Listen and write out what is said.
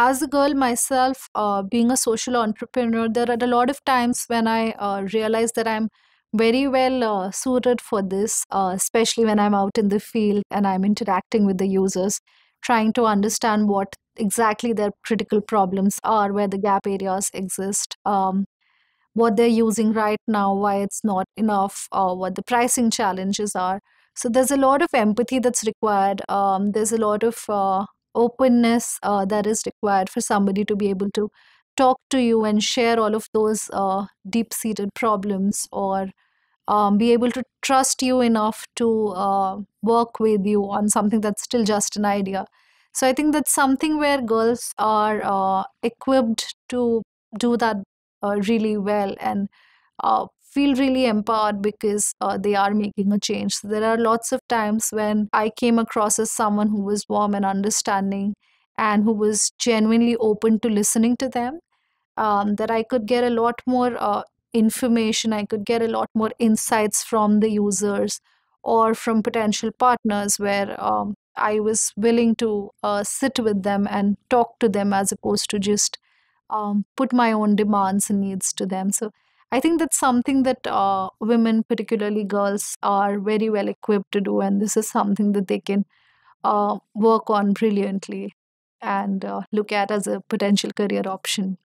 as a girl myself, uh, being a social entrepreneur, there are a lot of times when I uh, realize that I'm very well uh, suited for this, uh, especially when I'm out in the field and I'm interacting with the users, trying to understand what exactly their critical problems are, where the gap areas exist, um, what they're using right now, why it's not enough, or what the pricing challenges are. So there's a lot of empathy that's required. Um, there's a lot of uh, openness uh, that is required for somebody to be able to talk to you and share all of those uh, deep seated problems or um, be able to trust you enough to uh, work with you on something that's still just an idea. So I think that's something where girls are uh, equipped to do that uh, really well and uh, feel really empowered because uh, they are making a change. So there are lots of times when I came across as someone who was warm and understanding and who was genuinely open to listening to them, um, that I could get a lot more uh, information, I could get a lot more insights from the users or from potential partners where um, I was willing to uh, sit with them and talk to them as opposed to just um, put my own demands and needs to them. So I think that's something that uh, women, particularly girls, are very well equipped to do, and this is something that they can uh, work on brilliantly and uh, look at as a potential career option.